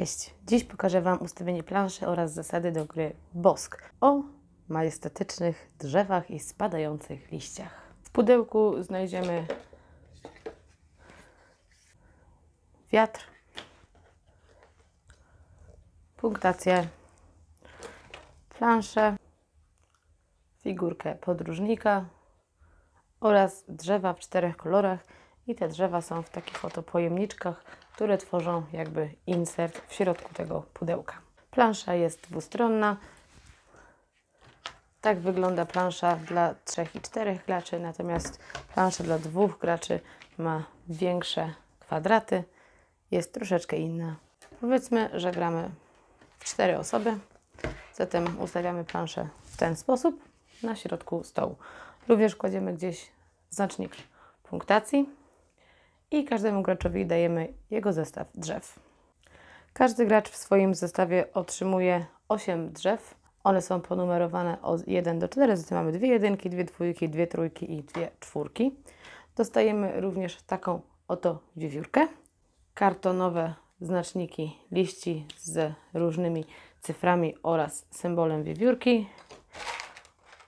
Cześć! Dziś pokażę Wam ustawienie planszy oraz zasady do gry Bosk o majestatycznych drzewach i spadających liściach. W pudełku znajdziemy wiatr, punktację, planszę, figurkę podróżnika oraz drzewa w czterech kolorach i te drzewa są w takich oto pojemniczkach które tworzą jakby insert w środku tego pudełka. Plansza jest dwustronna. Tak wygląda plansza dla trzech i czterech graczy, natomiast plansza dla dwóch graczy ma większe kwadraty, jest troszeczkę inna. Powiedzmy, że gramy w cztery osoby, zatem ustawiamy planszę w ten sposób na środku stołu. Również kładziemy gdzieś znacznik punktacji i każdemu graczowi dajemy jego zestaw drzew. Każdy gracz w swoim zestawie otrzymuje 8 drzew. One są ponumerowane od 1 do 4, zatem mamy dwie jedynki, dwie dwójki, dwie trójki i dwie czwórki. Dostajemy również taką oto wiewiórkę, kartonowe znaczniki liści z różnymi cyframi oraz symbolem wiewiórki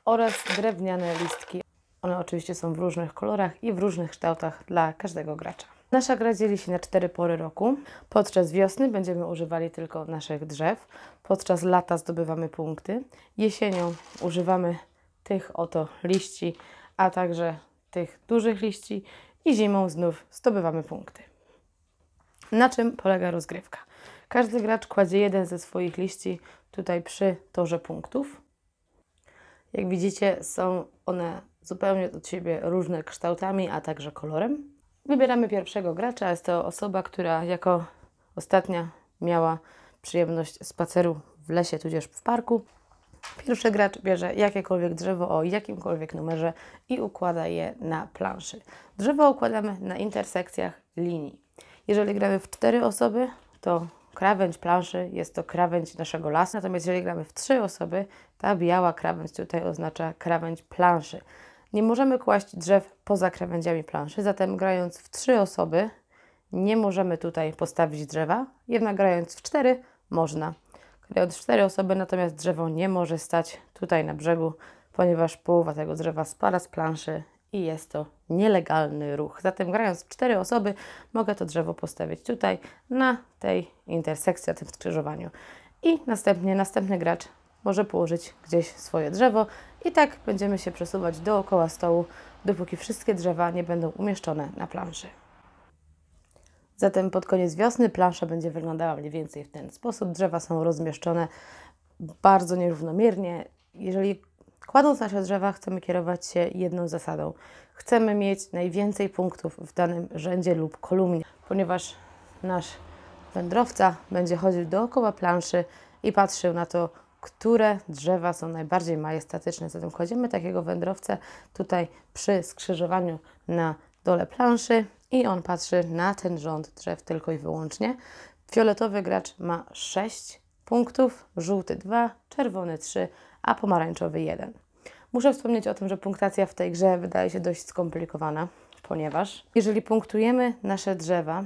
oraz drewniane listki one oczywiście są w różnych kolorach i w różnych kształtach dla każdego gracza. Nasza gra dzieli się na cztery pory roku. Podczas wiosny będziemy używali tylko naszych drzew, podczas lata zdobywamy punkty, jesienią używamy tych oto liści, a także tych dużych liści i zimą znów zdobywamy punkty. Na czym polega rozgrywka? Każdy gracz kładzie jeden ze swoich liści tutaj przy torze punktów. Jak widzicie, są one zupełnie od siebie różne kształtami, a także kolorem. Wybieramy pierwszego gracza. Jest to osoba, która jako ostatnia miała przyjemność spaceru w lesie, tudzież w parku. Pierwszy gracz bierze jakiekolwiek drzewo o jakimkolwiek numerze i układa je na planszy. Drzewo układamy na intersekcjach linii. Jeżeli gramy w cztery osoby, to krawędź planszy jest to krawędź naszego lasu, natomiast jeżeli gramy w trzy osoby, ta biała krawędź tutaj oznacza krawędź planszy. Nie możemy kłaść drzew poza krawędziami planszy, zatem grając w trzy osoby nie możemy tutaj postawić drzewa, jednak grając w cztery można. Grając w cztery osoby natomiast drzewo nie może stać tutaj na brzegu, ponieważ połowa tego drzewa spada z planszy i jest to nielegalny ruch. Zatem grając w cztery osoby mogę to drzewo postawić tutaj na tej intersekcji, na tym skrzyżowaniu. I następnie następny gracz może położyć gdzieś swoje drzewo i tak będziemy się przesuwać dookoła stołu, dopóki wszystkie drzewa nie będą umieszczone na planszy. Zatem pod koniec wiosny plansza będzie wyglądała mniej więcej w ten sposób. Drzewa są rozmieszczone bardzo nierównomiernie. Jeżeli kładąc nasze drzewa, chcemy kierować się jedną zasadą. Chcemy mieć najwięcej punktów w danym rzędzie lub kolumnie, ponieważ nasz wędrowca będzie chodził dookoła planszy i patrzył na to, które drzewa są najbardziej majestatyczne. Zatem kładziemy takiego wędrowcę tutaj przy skrzyżowaniu na dole planszy i on patrzy na ten rząd drzew tylko i wyłącznie. Fioletowy gracz ma 6 punktów, żółty 2, czerwony 3, a pomarańczowy 1. Muszę wspomnieć o tym, że punktacja w tej grze wydaje się dość skomplikowana, ponieważ jeżeli punktujemy nasze drzewa,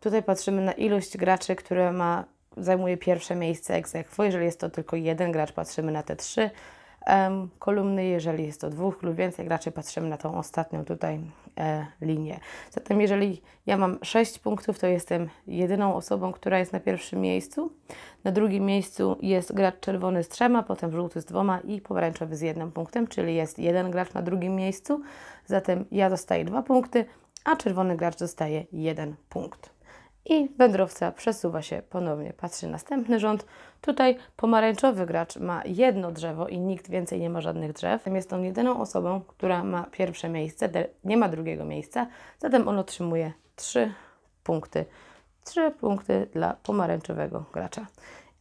tutaj patrzymy na ilość graczy, które ma zajmuje pierwsze miejsce ex aequo. Jeżeli jest to tylko jeden gracz, patrzymy na te trzy um, kolumny. Jeżeli jest to dwóch lub więcej graczy, patrzymy na tą ostatnią tutaj e, linię. Zatem jeżeli ja mam sześć punktów, to jestem jedyną osobą, która jest na pierwszym miejscu. Na drugim miejscu jest gracz czerwony z trzema, potem żółty z dwoma i pomarańczowy z jednym punktem, czyli jest jeden gracz na drugim miejscu. Zatem ja dostaję dwa punkty, a czerwony gracz dostaje jeden punkt i wędrowca przesuwa się ponownie, patrzy następny rząd. Tutaj pomarańczowy gracz ma jedno drzewo i nikt więcej nie ma żadnych drzew. Jest on jedyną osobą, która ma pierwsze miejsce, nie ma drugiego miejsca, zatem on otrzymuje 3 punkty. 3 punkty dla pomarańczowego gracza.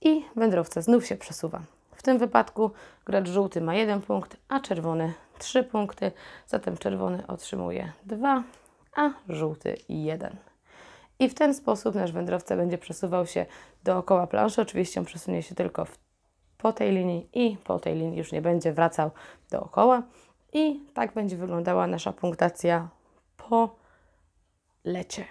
I wędrowca znów się przesuwa. W tym wypadku gracz żółty ma jeden punkt, a czerwony 3 punkty, zatem czerwony otrzymuje 2, a żółty 1. I w ten sposób nasz wędrowca będzie przesuwał się dookoła planszy. Oczywiście on przesunie się tylko w, po tej linii i po tej linii już nie będzie wracał dookoła. I tak będzie wyglądała nasza punktacja po lecie.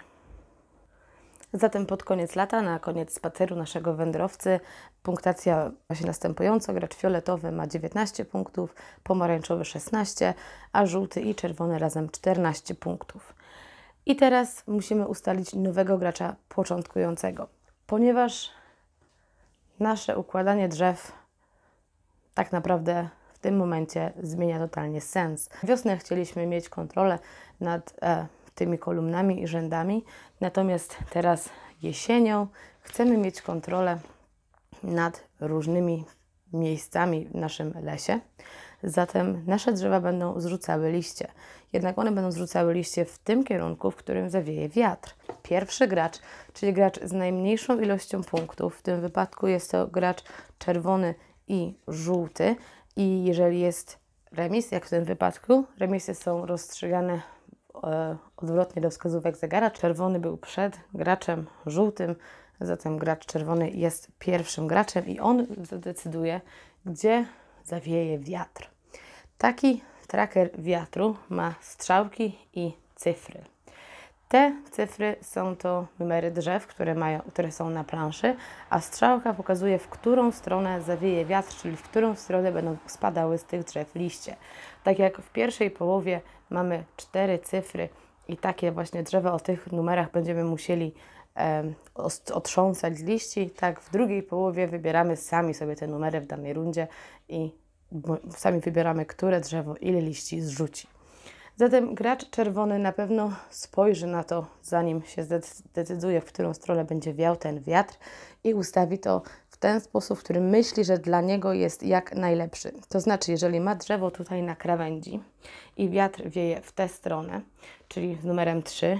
Zatem pod koniec lata, na koniec spaceru naszego wędrowcy, punktacja właśnie następująco. Gracz fioletowy ma 19 punktów, pomarańczowy 16, a żółty i czerwony razem 14 punktów. I teraz musimy ustalić nowego gracza początkującego, ponieważ nasze układanie drzew tak naprawdę w tym momencie zmienia totalnie sens. Wiosnę chcieliśmy mieć kontrolę nad e, tymi kolumnami i rzędami, natomiast teraz jesienią chcemy mieć kontrolę nad różnymi miejscami w naszym lesie. Zatem nasze drzewa będą zrzucały liście. Jednak one będą zrzucały liście w tym kierunku, w którym zawieje wiatr. Pierwszy gracz, czyli gracz z najmniejszą ilością punktów, w tym wypadku jest to gracz czerwony i żółty. I jeżeli jest remis, jak w tym wypadku, remisy są rozstrzygane e, odwrotnie do wskazówek zegara. Czerwony był przed graczem żółtym, zatem gracz czerwony jest pierwszym graczem i on zadecyduje, gdzie zawieje wiatr. Taki tracker wiatru ma strzałki i cyfry. Te cyfry są to numery drzew, które, mają, które są na planszy, a strzałka pokazuje, w którą stronę zawieje wiatr, czyli w którą stronę będą spadały z tych drzew liście. Tak jak w pierwszej połowie mamy cztery cyfry i takie właśnie drzewa o tych numerach będziemy musieli e, otrząsać z liści, tak w drugiej połowie wybieramy sami sobie te numery w danej rundzie i sami wybieramy, które drzewo ile liści zrzuci. Zatem gracz czerwony na pewno spojrzy na to, zanim się zdecyduje, w którą stronę będzie wiał ten wiatr i ustawi to w ten sposób, w którym myśli, że dla niego jest jak najlepszy. To znaczy, jeżeli ma drzewo tutaj na krawędzi i wiatr wieje w tę stronę, czyli z numerem 3,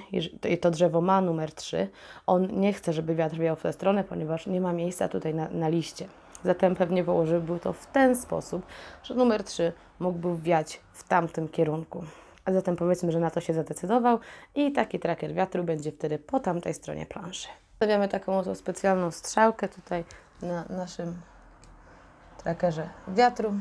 i to drzewo ma numer 3, on nie chce, żeby wiatr wiał w tę stronę, ponieważ nie ma miejsca tutaj na, na liście. Zatem pewnie położyłby to w ten sposób, że numer 3 mógłby wiać w tamtym kierunku. A zatem powiedzmy, że na to się zadecydował i taki tracker wiatru będzie wtedy po tamtej stronie planszy. Stawiamy taką oto specjalną strzałkę tutaj na naszym trackerze wiatru.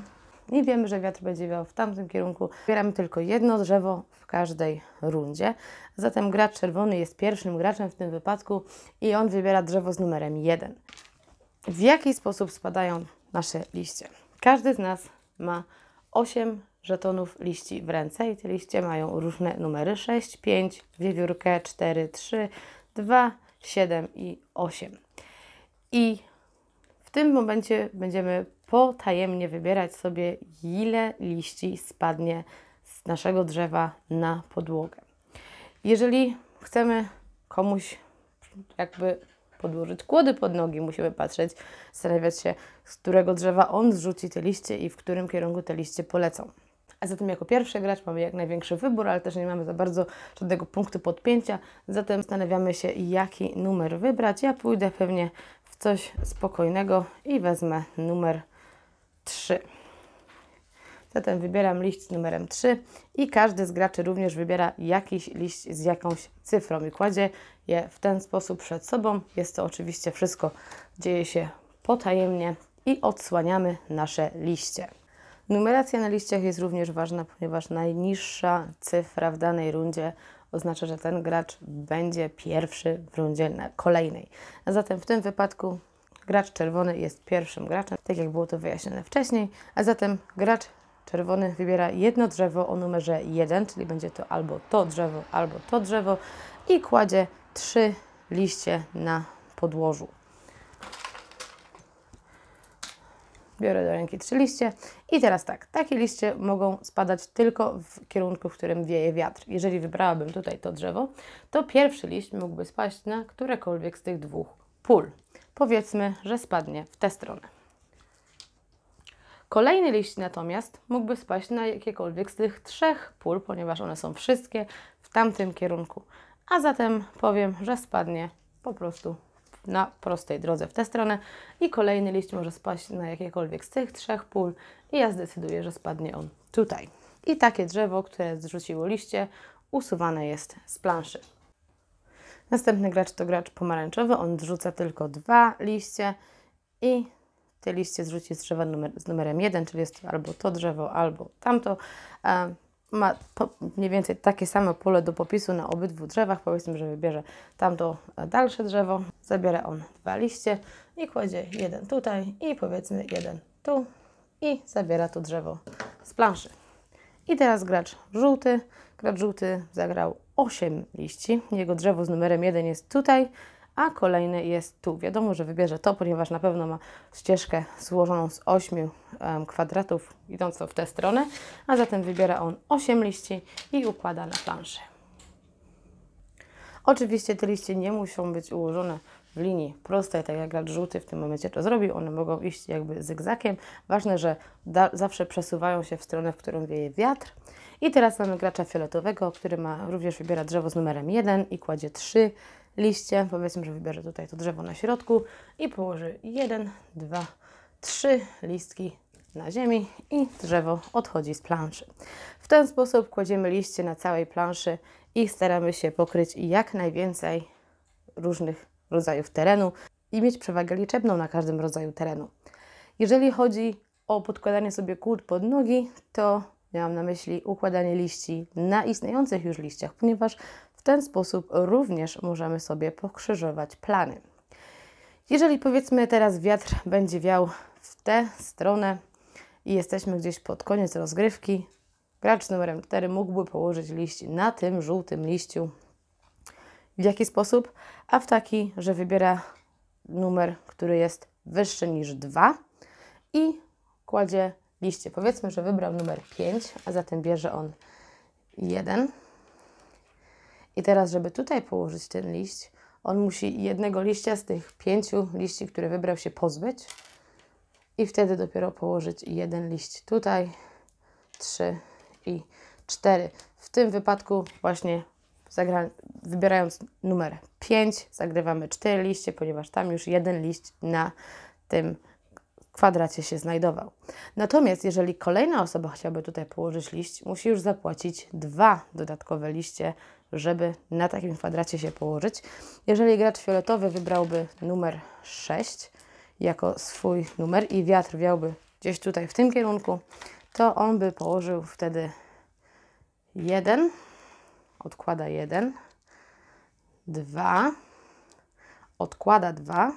I wiemy, że wiatr będzie wiał w tamtym kierunku. Wybieramy tylko jedno drzewo w każdej rundzie. Zatem gracz czerwony jest pierwszym graczem w tym wypadku i on wybiera drzewo z numerem 1 w jaki sposób spadają nasze liście. Każdy z nas ma 8 żetonów liści w ręce i te liście mają różne numery 6, 5, wiewiórkę 4, 3, 2, 7 i 8. I w tym momencie będziemy potajemnie wybierać sobie, ile liści spadnie z naszego drzewa na podłogę. Jeżeli chcemy komuś jakby podłożyć kłody pod nogi, musimy patrzeć, zastanawiać się, z którego drzewa on zrzuci te liście i w którym kierunku te liście polecą. A zatem jako pierwszy gracz mamy jak największy wybór, ale też nie mamy za bardzo żadnego punktu podpięcia, zatem zastanawiamy się, jaki numer wybrać. Ja pójdę pewnie w coś spokojnego i wezmę numer 3. Zatem wybieram liść z numerem 3 i każdy z graczy również wybiera jakiś liść z jakąś cyfrą i kładzie je w ten sposób przed sobą. Jest to oczywiście wszystko dzieje się potajemnie i odsłaniamy nasze liście. Numeracja na liściach jest również ważna, ponieważ najniższa cyfra w danej rundzie oznacza, że ten gracz będzie pierwszy w rundzie na kolejnej. A zatem w tym wypadku gracz czerwony jest pierwszym graczem, tak jak było to wyjaśnione wcześniej, a zatem gracz czerwony wybiera jedno drzewo o numerze 1, czyli będzie to albo to drzewo, albo to drzewo i kładzie trzy liście na podłożu. Biorę do ręki trzy liście i teraz tak, takie liście mogą spadać tylko w kierunku, w którym wieje wiatr. Jeżeli wybrałabym tutaj to drzewo, to pierwszy liść mógłby spaść na którekolwiek z tych dwóch pól. Powiedzmy, że spadnie w tę stronę. Kolejny liść natomiast mógłby spaść na jakiekolwiek z tych trzech pól, ponieważ one są wszystkie w tamtym kierunku a zatem powiem, że spadnie po prostu na prostej drodze w tę stronę i kolejny liść może spaść na jakiekolwiek z tych trzech pól i ja zdecyduję, że spadnie on tutaj. I takie drzewo, które zrzuciło liście, usuwane jest z planszy. Następny gracz to gracz pomarańczowy, on zrzuca tylko dwa liście i te liście zrzuci z drzewa numer, z numerem 1, czyli jest to albo to drzewo, albo tamto. E, ma po, mniej więcej takie same pole do popisu na obydwu drzewach. Powiedzmy, że wybierze tamto dalsze drzewo, zabiera on dwa liście i kładzie jeden tutaj i powiedzmy jeden tu i zabiera to drzewo z planszy. I teraz gracz żółty. Gracz żółty zagrał 8 liści. Jego drzewo z numerem 1 jest tutaj a kolejny jest tu. Wiadomo, że wybierze to, ponieważ na pewno ma ścieżkę złożoną z 8 kwadratów idącą w tę stronę, a zatem wybiera on 8 liści i układa na planszy. Oczywiście te liście nie muszą być ułożone w linii prostej, tak jak gracz żółty w tym momencie to zrobił. One mogą iść jakby zygzakiem. Ważne, że zawsze przesuwają się w stronę, w którą wieje wiatr. I teraz mamy gracza fioletowego, który ma również wybiera drzewo z numerem 1 i kładzie 3 liście. Powiedzmy, że wybierze tutaj to drzewo na środku i położy jeden, dwa, trzy listki na ziemi i drzewo odchodzi z planszy. W ten sposób kładziemy liście na całej planszy i staramy się pokryć jak najwięcej różnych rodzajów terenu i mieć przewagę liczebną na każdym rodzaju terenu. Jeżeli chodzi o podkładanie sobie kłód pod nogi, to miałam na myśli układanie liści na istniejących już liściach, ponieważ ten sposób również możemy sobie pokrzyżować plany. Jeżeli powiedzmy teraz wiatr będzie wiał w tę stronę i jesteśmy gdzieś pod koniec rozgrywki, gracz numerem 4 mógłby położyć liść na tym żółtym liściu. W jaki sposób? A w taki, że wybiera numer, który jest wyższy niż 2 i kładzie liście. Powiedzmy, że wybrał numer 5, a zatem bierze on 1. I teraz, żeby tutaj położyć ten liść, on musi jednego liścia z tych pięciu liści, które wybrał się pozbyć i wtedy dopiero położyć jeden liść tutaj, trzy i cztery. W tym wypadku właśnie wybierając numer 5 zagrywamy cztery liście, ponieważ tam już jeden liść na tym kwadracie się znajdował. Natomiast jeżeli kolejna osoba chciałaby tutaj położyć liść, musi już zapłacić dwa dodatkowe liście żeby na takim kwadracie się położyć. Jeżeli gracz fioletowy wybrałby numer 6 jako swój numer i wiatr wiałby gdzieś tutaj w tym kierunku, to on by położył wtedy 1, odkłada 1, 2, odkłada 2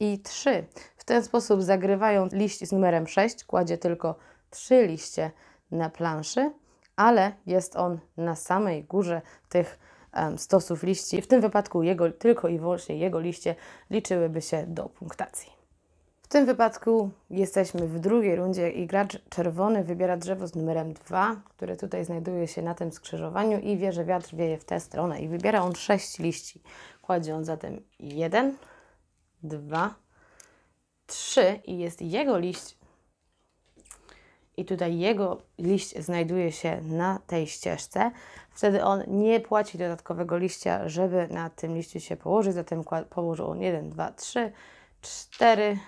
i 3. W ten sposób zagrywają liść z numerem 6, kładzie tylko 3 liście na planszy ale jest on na samej górze tych stosów liści. W tym wypadku jego, tylko i wyłącznie jego liście liczyłyby się do punktacji. W tym wypadku jesteśmy w drugiej rundzie i gracz czerwony wybiera drzewo z numerem 2, które tutaj znajduje się na tym skrzyżowaniu i wie, że wiatr wieje w tę stronę i wybiera on 6 liści. Kładzie on zatem 1, 2, 3 i jest jego liść i tutaj jego liść znajduje się na tej ścieżce, wtedy on nie płaci dodatkowego liścia, żeby na tym liście się położyć, zatem położył on 1, 2, 3, 4,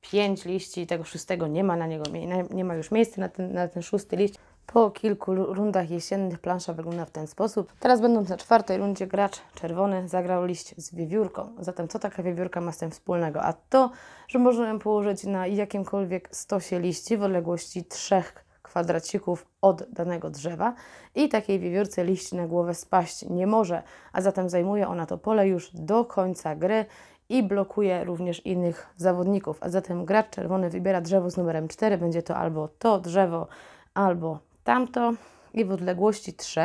5 liści, tego szóstego nie ma na niego, nie ma już miejsca na ten, na ten szósty liść. Po kilku rundach jesiennych plansza wygląda w ten sposób. Teraz będąc na czwartej rundzie gracz czerwony zagrał liść z wiewiórką. Zatem co taka wiewiórka ma z tym wspólnego? A to, że można ją położyć na jakimkolwiek stosie liści w odległości trzech kwadracików od danego drzewa i takiej wiewiórce liść na głowę spaść nie może, a zatem zajmuje ona to pole już do końca gry i blokuje również innych zawodników. A zatem gracz czerwony wybiera drzewo z numerem 4, będzie to albo to drzewo, albo tamto i w odległości 3,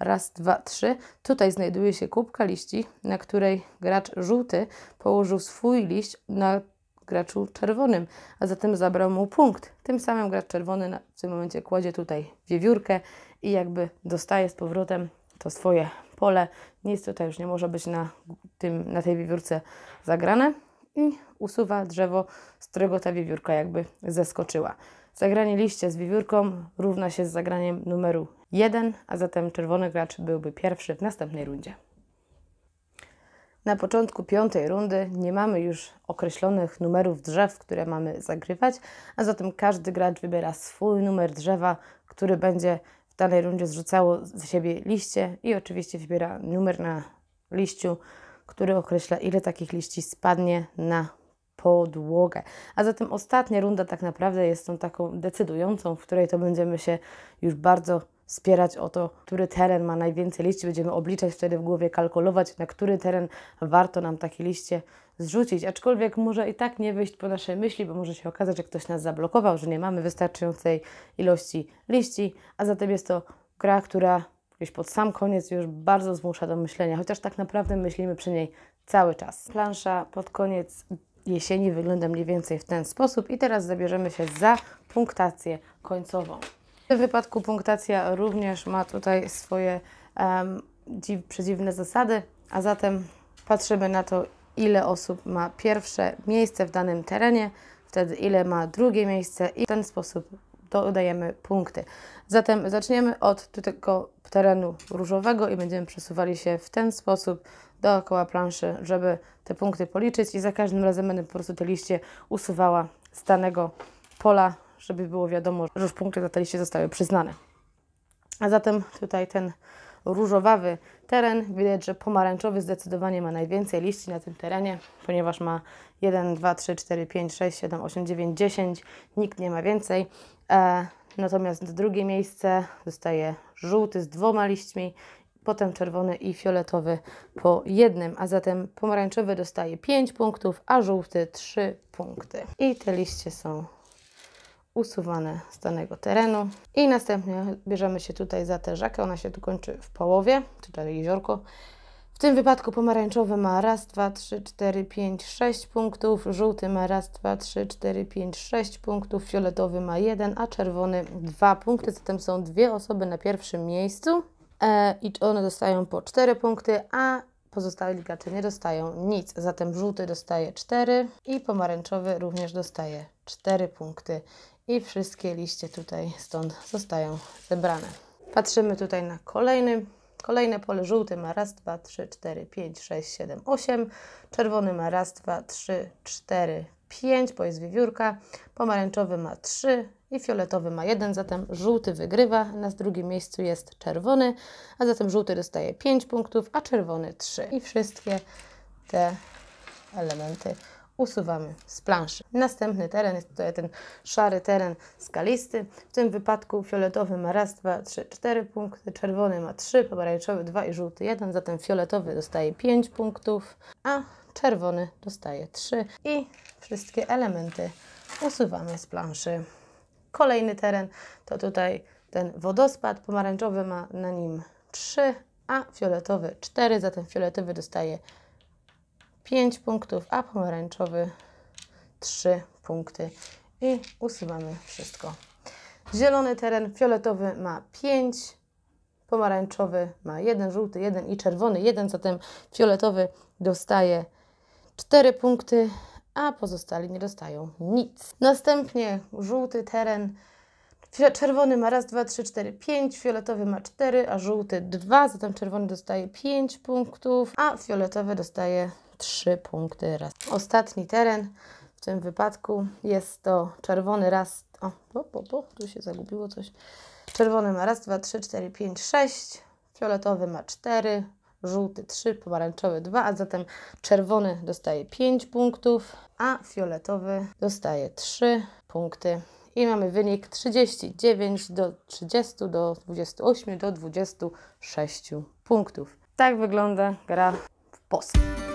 raz, dwa, trzy, tutaj znajduje się kubka liści, na której gracz żółty położył swój liść na graczu czerwonym, a zatem zabrał mu punkt. Tym samym gracz czerwony w tym momencie kładzie tutaj wiewiórkę i jakby dostaje z powrotem to swoje pole. Nic tutaj już nie może być na, tym, na tej wiewiórce zagrane i usuwa drzewo, z którego ta wiewiórka jakby zeskoczyła. Zagranie liście z wiewiórką równa się z zagraniem numeru 1, a zatem czerwony gracz byłby pierwszy w następnej rundzie. Na początku piątej rundy nie mamy już określonych numerów drzew, które mamy zagrywać, a zatem każdy gracz wybiera swój numer drzewa, który będzie w danej rundzie zrzucało z siebie liście i oczywiście wybiera numer na liściu, który określa ile takich liści spadnie na podłogę. A zatem ostatnia runda tak naprawdę jest tą taką decydującą, w której to będziemy się już bardzo spierać o to, który teren ma najwięcej liści. Będziemy obliczać wtedy w głowie, kalkulować, na który teren warto nam takie liście zrzucić. Aczkolwiek może i tak nie wyjść po naszej myśli, bo może się okazać, że ktoś nas zablokował, że nie mamy wystarczającej ilości liści, a zatem jest to gra, która gdzieś pod sam koniec już bardzo zmusza do myślenia, chociaż tak naprawdę myślimy przy niej cały czas. Plansza pod koniec jesieni wygląda mniej więcej w ten sposób. I teraz zabierzemy się za punktację końcową. W tym wypadku punktacja również ma tutaj swoje um, dziw, przedziwne zasady, a zatem patrzymy na to, ile osób ma pierwsze miejsce w danym terenie, wtedy ile ma drugie miejsce i w ten sposób dodajemy punkty. Zatem zaczniemy od tego terenu różowego i będziemy przesuwali się w ten sposób dookoła planszy, żeby te punkty policzyć i za każdym razem będę po prostu te liście usuwała z danego pola, żeby było wiadomo, że już punkty na te liście zostały przyznane. A zatem tutaj ten różowawy teren. Widać, że pomarańczowy zdecydowanie ma najwięcej liści na tym terenie, ponieważ ma 1, 2, 3, 4, 5, 6, 7, 8, 9, 10. Nikt nie ma więcej. E, natomiast drugie miejsce dostaje żółty z dwoma liśćmi potem czerwony i fioletowy po jednym, a zatem pomarańczowy dostaje 5 punktów, a żółty 3 punkty. I te liście są usuwane z danego terenu. I następnie bierzemy się tutaj za tę rzekę, ona się tu kończy w połowie, tutaj jeziorko. W tym wypadku pomarańczowy ma raz, dwa, trzy, cztery, pięć, sześć punktów, żółty ma raz, dwa, trzy, cztery, pięć, sześć punktów, fioletowy ma jeden, a czerwony dwa punkty, zatem są dwie osoby na pierwszym miejscu. E, i one dostają po 4 punkty, a pozostałe gracze nie dostają nic. Zatem żółty dostaje 4 i pomarańczowy również dostaje 4 punkty. I wszystkie liście tutaj stąd zostają zebrane. Patrzymy tutaj na kolejny. Kolejne pole żółty ma raz, dwa, trzy, cztery, pięć, sześć, siedem, osiem. Czerwony ma raz, dwa, trzy, cztery, 5, bo jest wiewiórka. Pomarańczowy ma 3, i fioletowy ma 1, zatem żółty wygrywa. Na drugim miejscu jest czerwony, a zatem żółty dostaje 5 punktów, a czerwony 3. I wszystkie te elementy usuwamy z planszy. Następny teren jest tutaj ten szary teren skalisty. W tym wypadku fioletowy ma raz, dwa, trzy, cztery punkty, czerwony ma trzy, pomarańczowy dwa i żółty jeden. zatem fioletowy dostaje pięć punktów, a czerwony dostaje trzy i wszystkie elementy usuwamy z planszy kolejny teren, to tutaj ten wodospad pomarańczowy ma na nim 3, a fioletowy 4, zatem fioletowy dostaje 5 punktów, a pomarańczowy 3 punkty i usuwamy wszystko. Zielony teren, fioletowy ma 5, pomarańczowy ma 1, żółty 1 i czerwony 1, zatem fioletowy dostaje 4 punkty, a pozostali nie dostają nic. Następnie żółty teren. Czerwony ma raz, dwa, trzy, cztery, pięć, fioletowy ma cztery, a żółty dwa, zatem czerwony dostaje pięć punktów, a fioletowy dostaje trzy punkty raz. Ostatni teren w tym wypadku jest to czerwony raz. O, bo, bo, bo, tu się zagubiło coś. Czerwony ma raz, dwa, trzy, cztery, pięć, sześć, fioletowy ma cztery, żółty trzy, pomarańczowy dwa, a zatem czerwony dostaje pięć punktów, a fioletowy dostaje 3 punkty. I mamy wynik 39 do 30, do 28, do 26 punktów. Tak wygląda gra w POS.